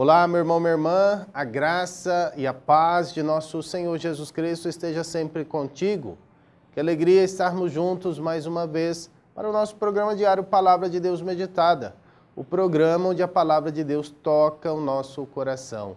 Olá, meu irmão, minha irmã, a graça e a paz de nosso Senhor Jesus Cristo esteja sempre contigo. Que alegria estarmos juntos mais uma vez para o nosso programa diário Palavra de Deus Meditada, o programa onde a palavra de Deus toca o nosso coração.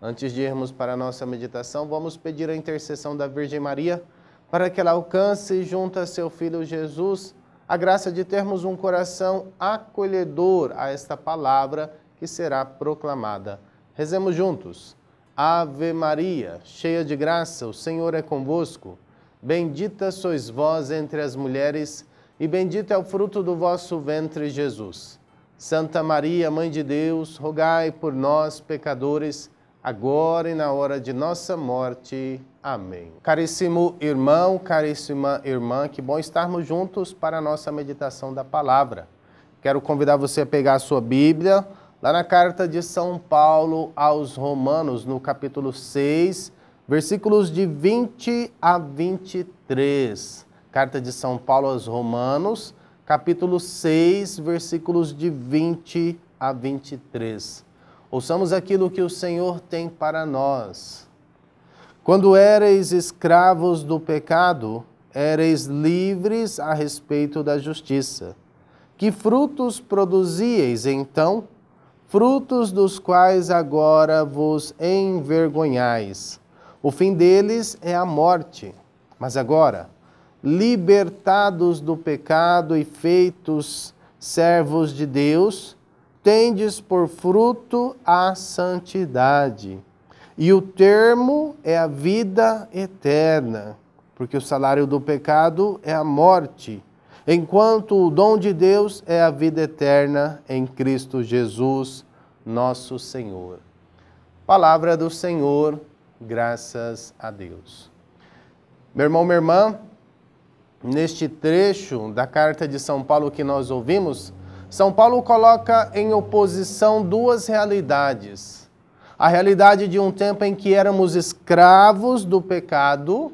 Antes de irmos para a nossa meditação, vamos pedir a intercessão da Virgem Maria para que ela alcance junto a seu filho Jesus a graça de termos um coração acolhedor a esta palavra que será proclamada. Rezemos juntos. Ave Maria, cheia de graça, o Senhor é convosco. Bendita sois vós entre as mulheres, e bendito é o fruto do vosso ventre, Jesus. Santa Maria, Mãe de Deus, rogai por nós, pecadores, agora e na hora de nossa morte. Amém. Caríssimo irmão, caríssima irmã, que bom estarmos juntos para a nossa meditação da palavra. Quero convidar você a pegar a sua Bíblia Lá na carta de São Paulo aos Romanos, no capítulo 6, versículos de 20 a 23. Carta de São Paulo aos Romanos, capítulo 6, versículos de 20 a 23. Ouçamos aquilo que o Senhor tem para nós. Quando éreis escravos do pecado, éreis livres a respeito da justiça. Que frutos produzíeis então? frutos dos quais agora vos envergonhais. O fim deles é a morte. Mas agora, libertados do pecado e feitos servos de Deus, tendes por fruto a santidade. E o termo é a vida eterna, porque o salário do pecado é a morte, enquanto o dom de Deus é a vida eterna em Cristo Jesus, nosso Senhor. Palavra do Senhor, graças a Deus. Meu irmão, minha irmã, neste trecho da carta de São Paulo que nós ouvimos, São Paulo coloca em oposição duas realidades. A realidade de um tempo em que éramos escravos do pecado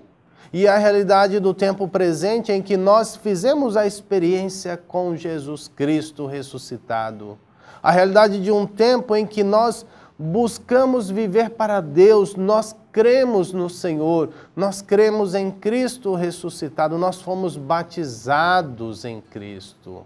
e a realidade do tempo presente em que nós fizemos a experiência com Jesus Cristo ressuscitado. A realidade de um tempo em que nós buscamos viver para Deus, nós cremos no Senhor, nós cremos em Cristo ressuscitado, nós fomos batizados em Cristo.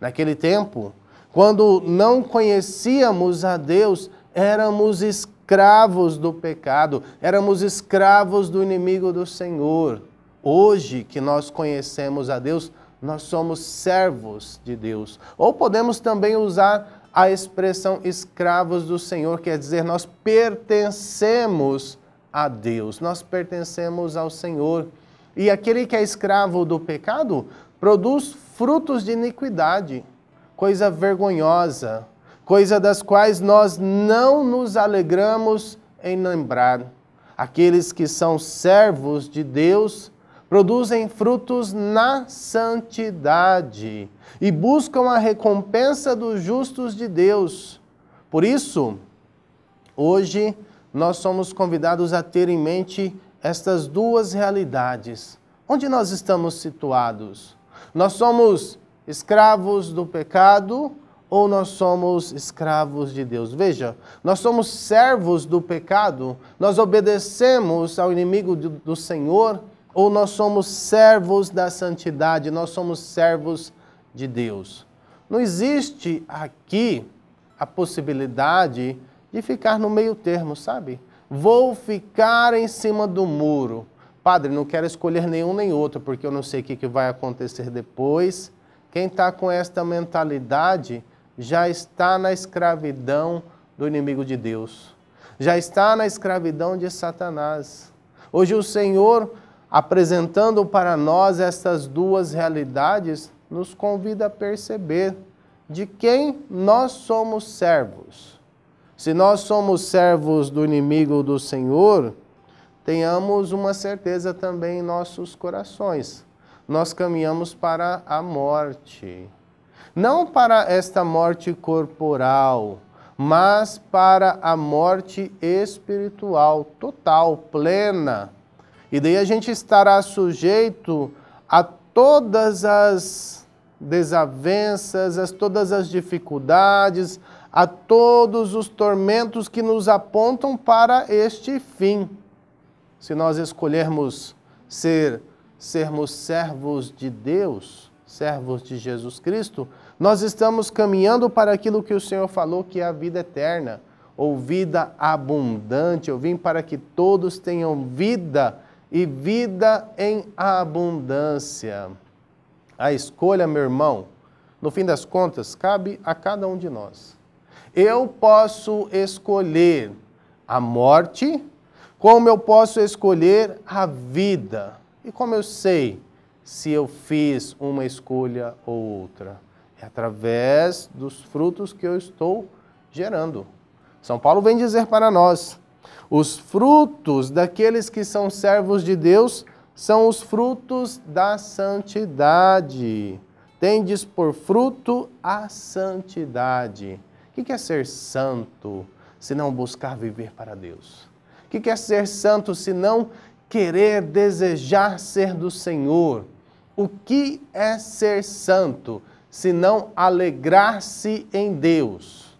Naquele tempo, quando não conhecíamos a Deus, éramos escravos do pecado, éramos escravos do inimigo do Senhor. Hoje que nós conhecemos a Deus, nós somos servos de Deus. Ou podemos também usar a expressão escravos do Senhor, quer dizer, nós pertencemos a Deus, nós pertencemos ao Senhor. E aquele que é escravo do pecado produz frutos de iniquidade, coisa vergonhosa, coisa das quais nós não nos alegramos em lembrar. Aqueles que são servos de Deus produzem frutos na santidade e buscam a recompensa dos justos de Deus. Por isso, hoje nós somos convidados a ter em mente estas duas realidades. Onde nós estamos situados? Nós somos escravos do pecado ou nós somos escravos de Deus? Veja, nós somos servos do pecado, nós obedecemos ao inimigo do Senhor ou nós somos servos da santidade, nós somos servos de Deus. Não existe aqui a possibilidade de ficar no meio termo, sabe? Vou ficar em cima do muro. Padre, não quero escolher nenhum nem outro, porque eu não sei o que vai acontecer depois. Quem está com esta mentalidade já está na escravidão do inimigo de Deus, já está na escravidão de Satanás. Hoje o Senhor apresentando para nós estas duas realidades, nos convida a perceber de quem nós somos servos. Se nós somos servos do inimigo do Senhor, tenhamos uma certeza também em nossos corações. Nós caminhamos para a morte. Não para esta morte corporal, mas para a morte espiritual, total, plena e daí a gente estará sujeito a todas as desavenças, a todas as dificuldades, a todos os tormentos que nos apontam para este fim. Se nós escolhermos ser sermos servos de Deus, servos de Jesus Cristo, nós estamos caminhando para aquilo que o Senhor falou que é a vida eterna, ou vida abundante. Eu vim para que todos tenham vida e vida em abundância. A escolha, meu irmão, no fim das contas, cabe a cada um de nós. Eu posso escolher a morte, como eu posso escolher a vida. E como eu sei se eu fiz uma escolha ou outra? É através dos frutos que eu estou gerando. São Paulo vem dizer para nós: os frutos daqueles que são servos de Deus são os frutos da santidade. Tendes por fruto a santidade. O que é ser santo se não buscar viver para Deus? O que é ser santo se não querer, desejar ser do Senhor? O que é ser santo se não alegrar-se em Deus?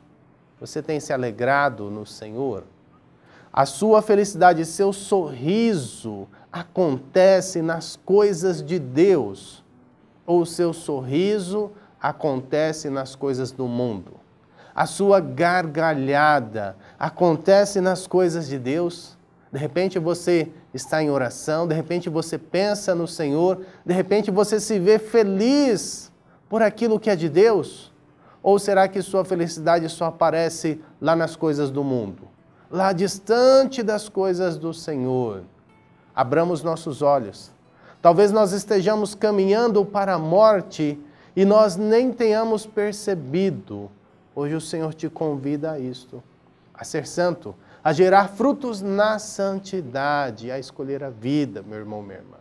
Você tem se alegrado no Senhor? A sua felicidade, seu sorriso acontece nas coisas de Deus, ou seu sorriso acontece nas coisas do mundo. A sua gargalhada acontece nas coisas de Deus. De repente você está em oração, de repente você pensa no Senhor, de repente você se vê feliz por aquilo que é de Deus? Ou será que sua felicidade só aparece lá nas coisas do mundo? lá distante das coisas do Senhor. Abramos nossos olhos. Talvez nós estejamos caminhando para a morte e nós nem tenhamos percebido. Hoje o Senhor te convida a isto, a ser santo, a gerar frutos na santidade, a escolher a vida, meu irmão, minha irmã.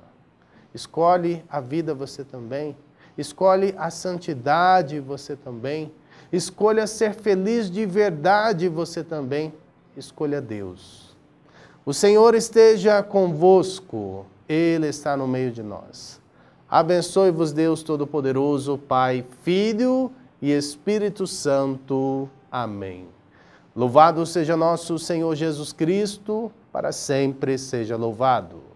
Escolhe a vida você também. Escolhe a santidade você também. Escolha ser feliz de verdade você também escolha Deus. O Senhor esteja convosco, Ele está no meio de nós. Abençoe-vos, Deus Todo-Poderoso, Pai, Filho e Espírito Santo. Amém. Louvado seja nosso Senhor Jesus Cristo, para sempre seja louvado.